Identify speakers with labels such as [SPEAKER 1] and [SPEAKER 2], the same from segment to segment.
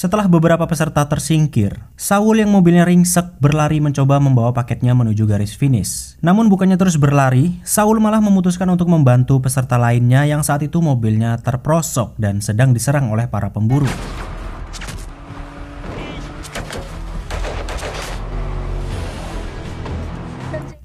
[SPEAKER 1] Setelah beberapa peserta tersingkir, Saul yang mobilnya ringsek berlari mencoba membawa paketnya menuju garis finish. Namun bukannya terus berlari, Saul malah memutuskan untuk membantu peserta lainnya yang saat itu mobilnya terprosok dan sedang diserang oleh para pemburu.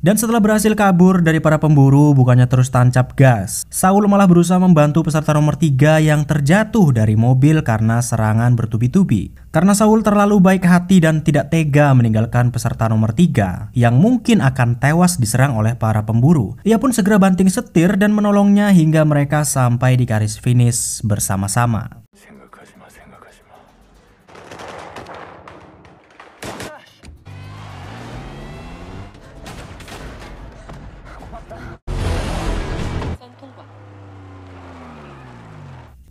[SPEAKER 1] Dan setelah berhasil kabur dari para pemburu, bukannya terus tancap gas. Saul malah berusaha membantu peserta nomor 3 yang terjatuh dari mobil karena serangan bertubi-tubi. Karena Saul terlalu baik hati dan tidak tega meninggalkan peserta nomor 3 yang mungkin akan tewas diserang oleh para pemburu. Ia pun segera banting setir dan menolongnya hingga mereka sampai di garis finish bersama-sama.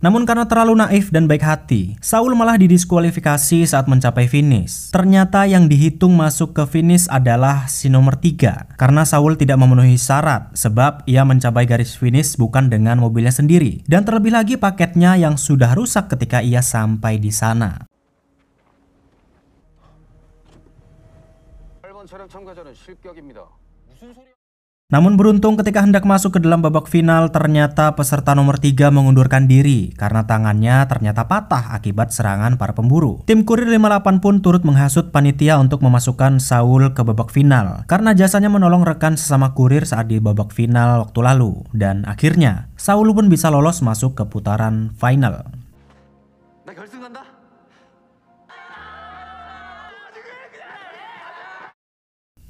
[SPEAKER 1] Namun karena terlalu naif dan baik hati, Saul malah didiskualifikasi saat mencapai finish. Ternyata yang dihitung masuk ke finish adalah si nomor 3 karena Saul tidak memenuhi syarat sebab ia mencapai garis finish bukan dengan mobilnya sendiri dan terlebih lagi paketnya yang sudah rusak ketika ia sampai di sana. 참가자는 실격입니다. 무슨 소리... Namun beruntung ketika hendak masuk ke dalam babak final ternyata peserta nomor 3 mengundurkan diri karena tangannya ternyata patah akibat serangan para pemburu. Tim Kurir 58 pun turut menghasut panitia untuk memasukkan Saul ke babak final karena jasanya menolong rekan sesama kurir saat di babak final waktu lalu dan akhirnya Saul pun bisa lolos masuk ke putaran final.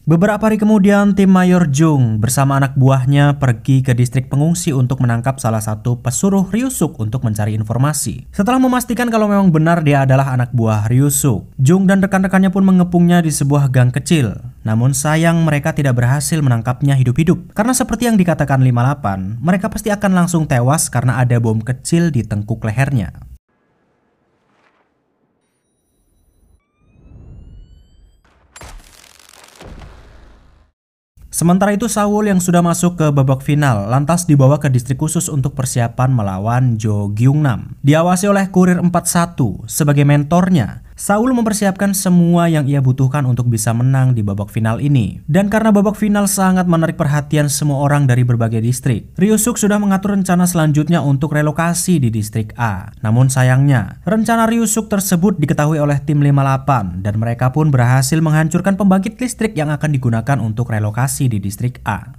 [SPEAKER 1] Beberapa hari kemudian, tim Mayor Jung bersama anak buahnya pergi ke distrik pengungsi untuk menangkap salah satu pesuruh Ryusuk untuk mencari informasi. Setelah memastikan kalau memang benar dia adalah anak buah Ryusuk, Jung dan rekan-rekannya pun mengepungnya di sebuah gang kecil. Namun sayang mereka tidak berhasil menangkapnya hidup-hidup. Karena seperti yang dikatakan 58, mereka pasti akan langsung tewas karena ada bom kecil di tengkuk lehernya. Sementara itu Saul yang sudah masuk ke babak final lantas dibawa ke distrik khusus untuk persiapan melawan Jo Gyeongnam. Diawasi oleh kurir 41 sebagai mentornya Saul mempersiapkan semua yang ia butuhkan untuk bisa menang di babak final ini. Dan karena babak final sangat menarik perhatian semua orang dari berbagai distrik, Ryusuk sudah mengatur rencana selanjutnya untuk relokasi di distrik A. Namun sayangnya, rencana Ryusuk tersebut diketahui oleh tim 58 dan mereka pun berhasil menghancurkan pembangkit listrik yang akan digunakan untuk relokasi di distrik A.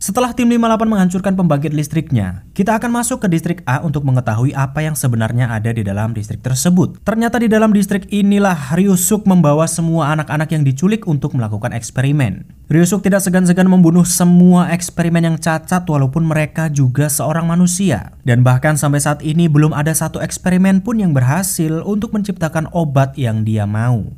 [SPEAKER 1] Setelah tim 58 menghancurkan pembangkit listriknya, kita akan masuk ke distrik A untuk mengetahui apa yang sebenarnya ada di dalam distrik tersebut. Ternyata di dalam distrik inilah Ryusuk membawa semua anak-anak yang diculik untuk melakukan eksperimen. Ryusuk tidak segan-segan membunuh semua eksperimen yang cacat walaupun mereka juga seorang manusia. Dan bahkan sampai saat ini belum ada satu eksperimen pun yang berhasil untuk menciptakan obat yang dia mau.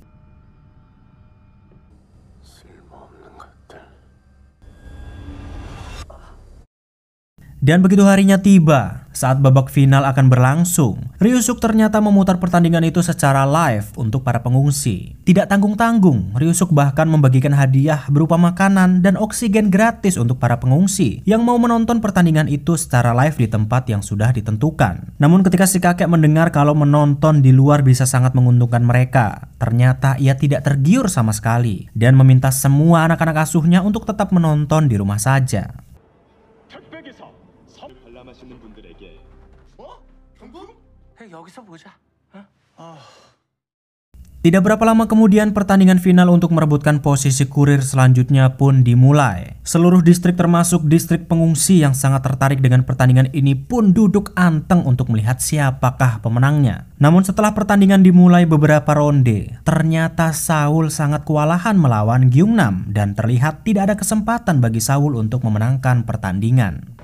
[SPEAKER 1] Dan begitu harinya tiba, saat babak final akan berlangsung, Ryusuk ternyata memutar pertandingan itu secara live untuk para pengungsi. Tidak tanggung-tanggung, Ryusuk bahkan membagikan hadiah berupa makanan dan oksigen gratis untuk para pengungsi yang mau menonton pertandingan itu secara live di tempat yang sudah ditentukan. Namun ketika si kakek mendengar kalau menonton di luar bisa sangat menguntungkan mereka, ternyata ia tidak tergiur sama sekali dan meminta semua anak-anak asuhnya untuk tetap menonton di rumah saja. Ah. Tidak berapa lama kemudian pertandingan final untuk merebutkan posisi kurir selanjutnya pun dimulai. Seluruh distrik termasuk distrik pengungsi yang sangat tertarik dengan pertandingan ini pun duduk anteng untuk melihat siapakah pemenangnya. Namun setelah pertandingan dimulai beberapa ronde, ternyata Saul sangat kewalahan melawan Gyeongnam dan terlihat tidak ada kesempatan bagi Saul untuk memenangkan pertandingan.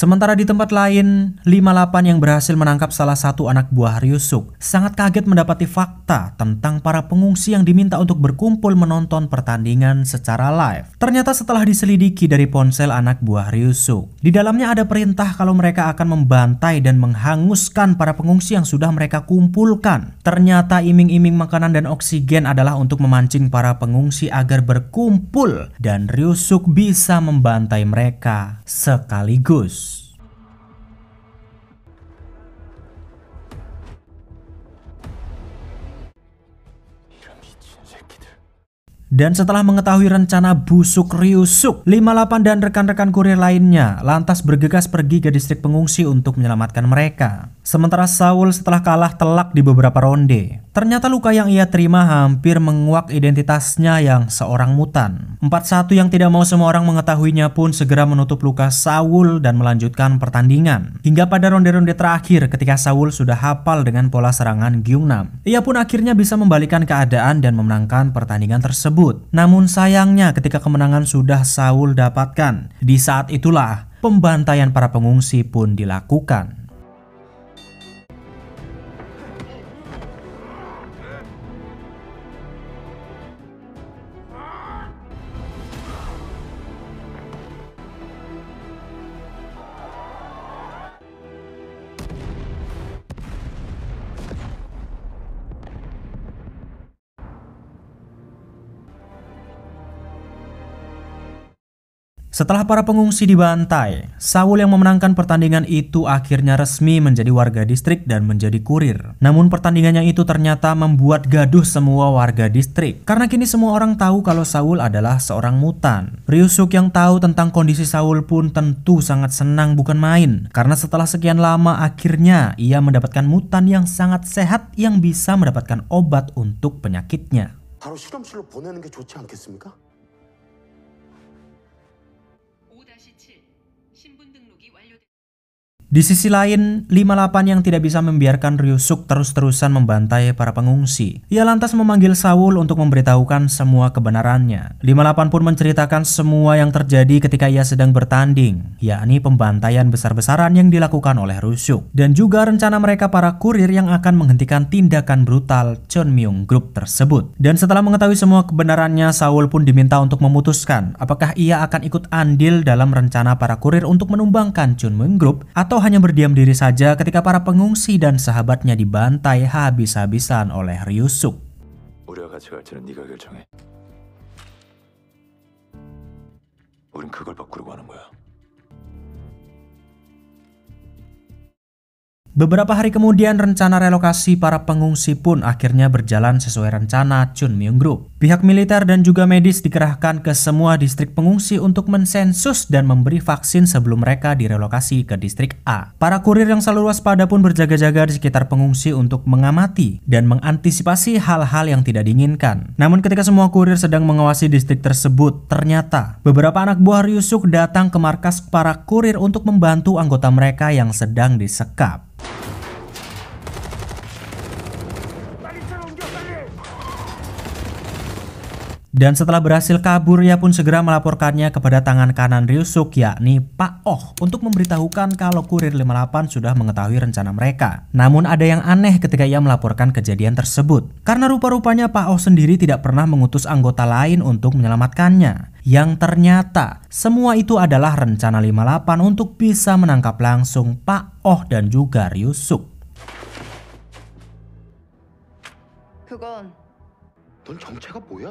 [SPEAKER 1] Sementara di tempat lain, 58 yang berhasil menangkap salah satu anak buah Ryusuk sangat kaget mendapati fakta tentang para pengungsi yang diminta untuk berkumpul menonton pertandingan secara live. Ternyata setelah diselidiki dari ponsel anak buah Ryusuk, di dalamnya ada perintah kalau mereka akan membantai dan menghanguskan para pengungsi yang sudah mereka kumpulkan. Ternyata iming-iming makanan dan oksigen adalah untuk memancing para pengungsi agar berkumpul dan Ryusuk bisa membantai mereka sekaligus. Dan setelah mengetahui rencana busuk Ryusuk, 58 dan rekan-rekan kurir lainnya lantas bergegas pergi ke distrik pengungsi untuk menyelamatkan mereka. Sementara Saul setelah kalah telak di beberapa ronde. Ternyata luka yang ia terima hampir menguak identitasnya yang seorang mutan. 41 yang tidak mau semua orang mengetahuinya pun segera menutup luka Saul dan melanjutkan pertandingan. Hingga pada ronde-ronde terakhir ketika Saul sudah hafal dengan pola serangan Gyeongnam. Ia pun akhirnya bisa membalikan keadaan dan memenangkan pertandingan tersebut. Namun sayangnya ketika kemenangan sudah Saul dapatkan, di saat itulah pembantaian para pengungsi pun dilakukan. Setelah para pengungsi dibantai, Saul yang memenangkan pertandingan itu akhirnya resmi menjadi warga distrik dan menjadi kurir. Namun pertandingannya itu ternyata membuat gaduh semua warga distrik. Karena kini semua orang tahu kalau Saul adalah seorang mutan. Ryusuk yang tahu tentang kondisi Saul pun tentu sangat senang bukan main. Karena setelah sekian lama akhirnya ia mendapatkan mutan yang sangat sehat yang bisa mendapatkan obat untuk penyakitnya. Di sisi lain, 58 yang tidak bisa membiarkan Ryusuk terus-terusan membantai para pengungsi. Ia lantas memanggil Saul untuk memberitahukan semua kebenarannya. 58 pun menceritakan semua yang terjadi ketika ia sedang bertanding, yakni pembantaian besar-besaran yang dilakukan oleh Ryusuk, dan juga rencana mereka para kurir yang akan menghentikan tindakan brutal Chun Myung Group tersebut. Dan setelah mengetahui semua kebenarannya, Saul pun diminta untuk memutuskan apakah ia akan ikut andil dalam rencana para kurir untuk menumbangkan Chun Myung Group atau hanya berdiam diri saja ketika para pengungsi dan sahabatnya dibantai habis-habisan oleh Ryusuk. Beberapa hari kemudian rencana relokasi para pengungsi pun akhirnya berjalan sesuai rencana Chun Myung Group. Pihak militer dan juga medis dikerahkan ke semua distrik pengungsi untuk mensensus dan memberi vaksin sebelum mereka direlokasi ke distrik A. Para kurir yang selalu waspada pun berjaga-jaga di sekitar pengungsi untuk mengamati dan mengantisipasi hal-hal yang tidak diinginkan. Namun ketika semua kurir sedang mengawasi distrik tersebut, ternyata beberapa anak buah Ryusuk datang ke markas para kurir untuk membantu anggota mereka yang sedang disekap. Dan setelah berhasil kabur, ia pun segera melaporkannya kepada tangan kanan Ryusuk yakni Pak Oh untuk memberitahukan kalau kurir 58 sudah mengetahui rencana mereka. Namun ada yang aneh ketika ia melaporkan kejadian tersebut. Karena rupa-rupanya Pak Oh sendiri tidak pernah mengutus anggota lain untuk menyelamatkannya. Yang ternyata semua itu adalah rencana 58 untuk bisa menangkap langsung Pak Oh dan juga Ryusuk. Itu... 넌 정체가 뭐야?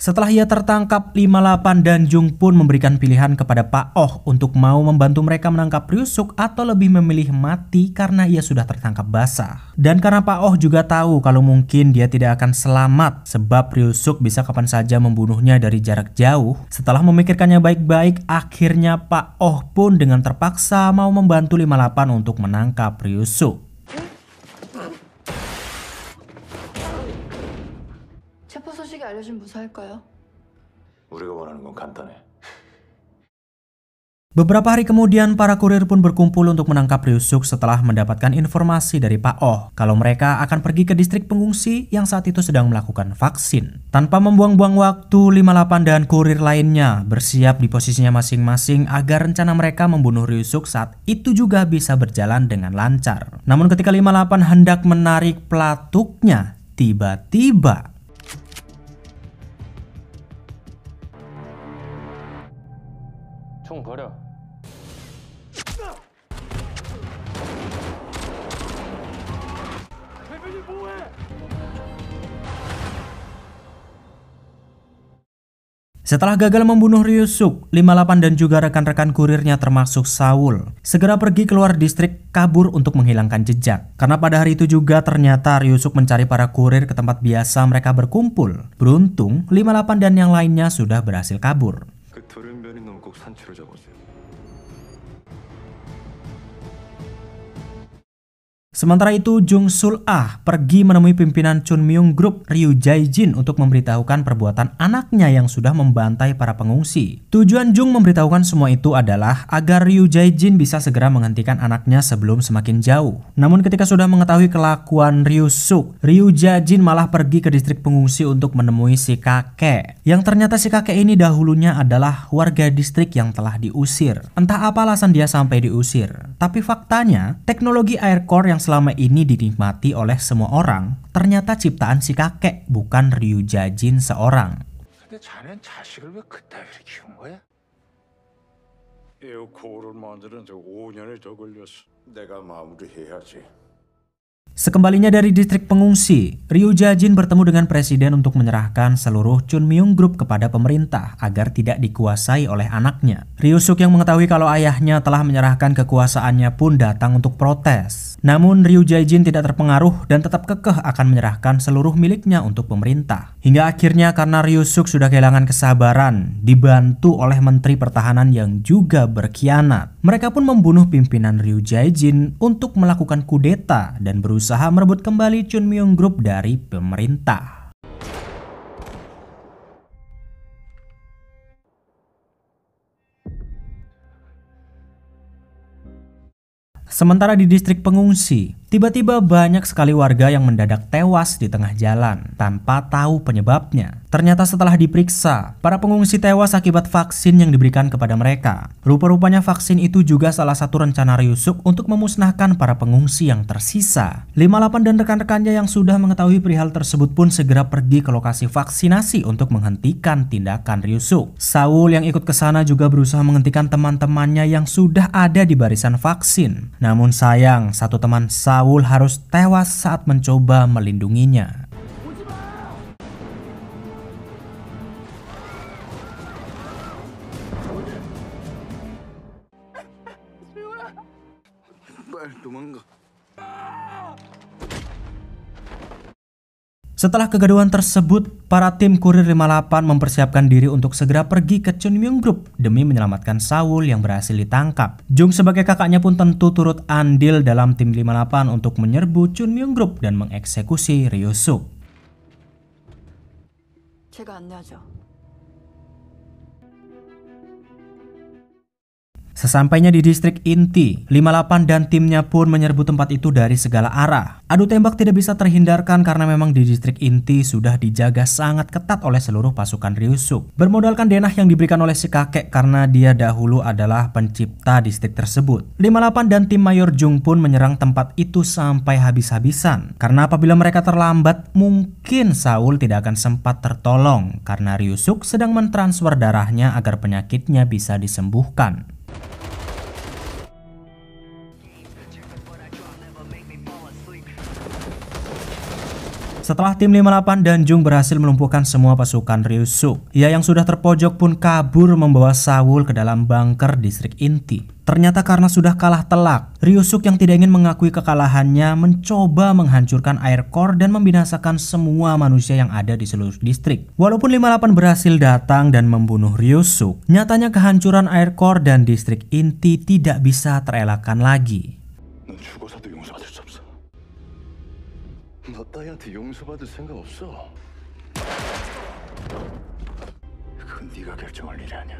[SPEAKER 1] Setelah ia tertangkap, 58 dan Jung pun memberikan pilihan kepada Pak Oh untuk mau membantu mereka menangkap Ryusuk atau lebih memilih mati karena ia sudah tertangkap basah. Dan karena Pak Oh juga tahu kalau mungkin dia tidak akan selamat sebab Ryusuk bisa kapan saja membunuhnya dari jarak jauh. Setelah memikirkannya baik-baik, akhirnya Pak Oh pun dengan terpaksa mau membantu 58 untuk menangkap Ryusuk. 우리가 Beberapa hari kemudian, para kurir pun berkumpul untuk menangkap Ryusuk setelah mendapatkan informasi dari Pak Oh kalau mereka akan pergi ke distrik pengungsi yang saat itu sedang melakukan vaksin. Tanpa membuang-buang waktu, 58 dan kurir lainnya bersiap di posisinya masing-masing agar rencana mereka membunuh Ryusuk saat itu juga bisa berjalan dengan lancar. Namun ketika 58 hendak menarik pelatuknya, tiba-tiba Setelah gagal membunuh Ryusuk, 58 dan juga rekan-rekan kurirnya termasuk Saul, segera pergi keluar distrik kabur untuk menghilangkan jejak. Karena pada hari itu juga ternyata Ryusuk mencari para kurir ke tempat biasa mereka berkumpul. Beruntung, 58 dan yang lainnya sudah berhasil kabur. Sementara itu, Jung Sul Ah pergi menemui pimpinan Chun Myung Group Ryu Jae Jin untuk memberitahukan perbuatan anaknya yang sudah membantai para pengungsi. Tujuan Jung memberitahukan semua itu adalah agar Ryu Jae Jin bisa segera menghentikan anaknya sebelum semakin jauh. Namun ketika sudah mengetahui kelakuan Ryu Suk, Ryu Jae Jin malah pergi ke distrik pengungsi untuk menemui si kakek. Yang ternyata si kakek ini dahulunya adalah warga distrik yang telah diusir. Entah apa alasan dia sampai diusir. Tapi faktanya, teknologi air core yang selama ini dinikmati oleh semua orang ternyata ciptaan si kakek bukan Ryu Jajin seorang. Sekembalinya dari distrik pengungsi, Ryu Jajin bertemu dengan presiden untuk menyerahkan seluruh Chun Myung Group kepada pemerintah agar tidak dikuasai oleh anaknya. Ryu Suk yang mengetahui kalau ayahnya telah menyerahkan kekuasaannya pun datang untuk protes. Namun Ryu Jaijin tidak terpengaruh dan tetap kekeh akan menyerahkan seluruh miliknya untuk pemerintah. Hingga akhirnya karena Ryu Suk sudah kehilangan kesabaran, dibantu oleh Menteri Pertahanan yang juga berkhianat. Mereka pun membunuh pimpinan Ryu Jaijin untuk melakukan kudeta dan berusaha merebut kembali Chun Myung Group dari pemerintah. Sementara di distrik pengungsi, Tiba-tiba banyak sekali warga yang mendadak tewas di tengah jalan tanpa tahu penyebabnya. Ternyata setelah diperiksa, para pengungsi tewas akibat vaksin yang diberikan kepada mereka. Rupa-rupanya vaksin itu juga salah satu rencana Ryusuk untuk memusnahkan para pengungsi yang tersisa. 58 dan rekan-rekannya yang sudah mengetahui perihal tersebut pun segera pergi ke lokasi vaksinasi untuk menghentikan tindakan Ryusuk. Saul yang ikut ke sana juga berusaha menghentikan teman-temannya yang sudah ada di barisan vaksin. Namun sayang, satu teman Saul Saul harus tewas saat mencoba melindunginya. Setelah kegaduhan tersebut, para tim kurir 58 mempersiapkan diri untuk segera pergi ke Chun Chunmyung Group demi menyelamatkan Saul yang berhasil ditangkap. Jung sebagai kakaknya pun tentu turut andil dalam tim 58 untuk menyerbu Chun Chunmyung Group dan mengeksekusi Ryusuk. 제가 Sesampainya di distrik inti, 58 dan timnya pun menyerbu tempat itu dari segala arah. Adu tembak tidak bisa terhindarkan karena memang di distrik inti sudah dijaga sangat ketat oleh seluruh pasukan Ryusuk. Bermodalkan denah yang diberikan oleh si kakek karena dia dahulu adalah pencipta distrik tersebut. 58 dan tim Mayor Jung pun menyerang tempat itu sampai habis-habisan. Karena apabila mereka terlambat, mungkin Saul tidak akan sempat tertolong karena Ryusuk sedang mentransfer darahnya agar penyakitnya bisa disembuhkan. Setelah tim 58 dan Jung berhasil melumpuhkan semua pasukan Ryusuk, ia yang sudah terpojok pun kabur membawa Saul ke dalam bunker distrik inti. Ternyata karena sudah kalah telak, Ryusuk yang tidak ingin mengakui kekalahannya mencoba menghancurkan air core dan membinasakan semua manusia yang ada di seluruh distrik. Walaupun 58 berhasil datang dan membunuh Ryusuk, nyatanya kehancuran air core dan distrik inti tidak bisa terelakkan lagi. 너 따위한테 용서받을 생각 없어. 그건 네가 결정할 일이 아니야.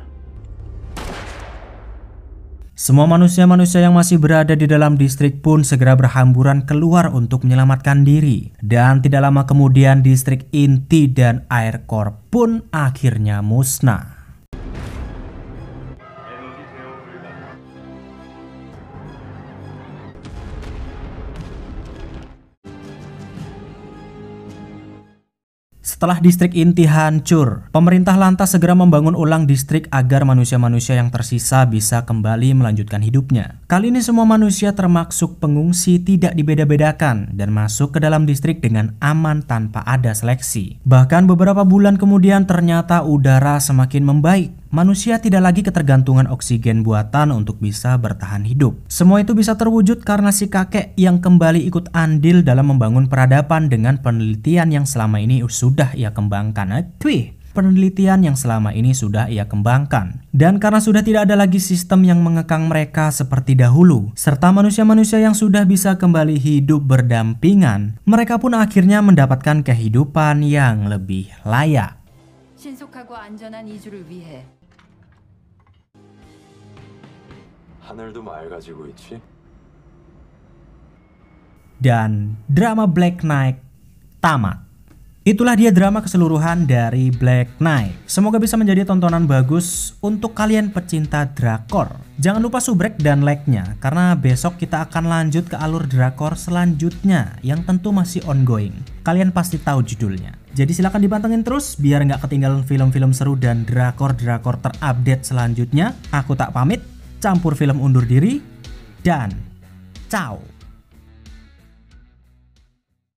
[SPEAKER 1] Semua manusia-manusia yang masih berada di dalam distrik pun segera berhamburan keluar untuk menyelamatkan diri. Dan tidak lama kemudian distrik inti dan air korp pun akhirnya musnah. Setelah distrik inti hancur, pemerintah lantas segera membangun ulang distrik agar manusia-manusia yang tersisa bisa kembali melanjutkan hidupnya. Kali ini semua manusia termasuk pengungsi tidak dibeda-bedakan dan masuk ke dalam distrik dengan aman tanpa ada seleksi. Bahkan beberapa bulan kemudian ternyata udara semakin membaik manusia tidak lagi ketergantungan oksigen buatan untuk bisa bertahan hidup. Semua itu bisa terwujud karena si kakek yang kembali ikut andil dalam membangun peradaban dengan penelitian yang selama ini sudah ia kembangkan. Cuy, eh, penelitian yang selama ini sudah ia kembangkan. Dan karena sudah tidak ada lagi sistem yang mengekang mereka seperti dahulu, serta manusia-manusia yang sudah bisa kembali hidup berdampingan, mereka pun akhirnya mendapatkan kehidupan yang lebih layak. Dan drama Black Knight tamat. Itulah dia drama keseluruhan dari Black Knight. Semoga bisa menjadi tontonan bagus untuk kalian pecinta drakor. Jangan lupa subrek dan like-nya karena besok kita akan lanjut ke alur drakor selanjutnya yang tentu masih ongoing. Kalian pasti tahu judulnya. Jadi silahkan dipantengin terus biar nggak ketinggalan film-film seru dan drakor-drakor terupdate selanjutnya. Aku tak pamit, campur film undur diri, dan ciao.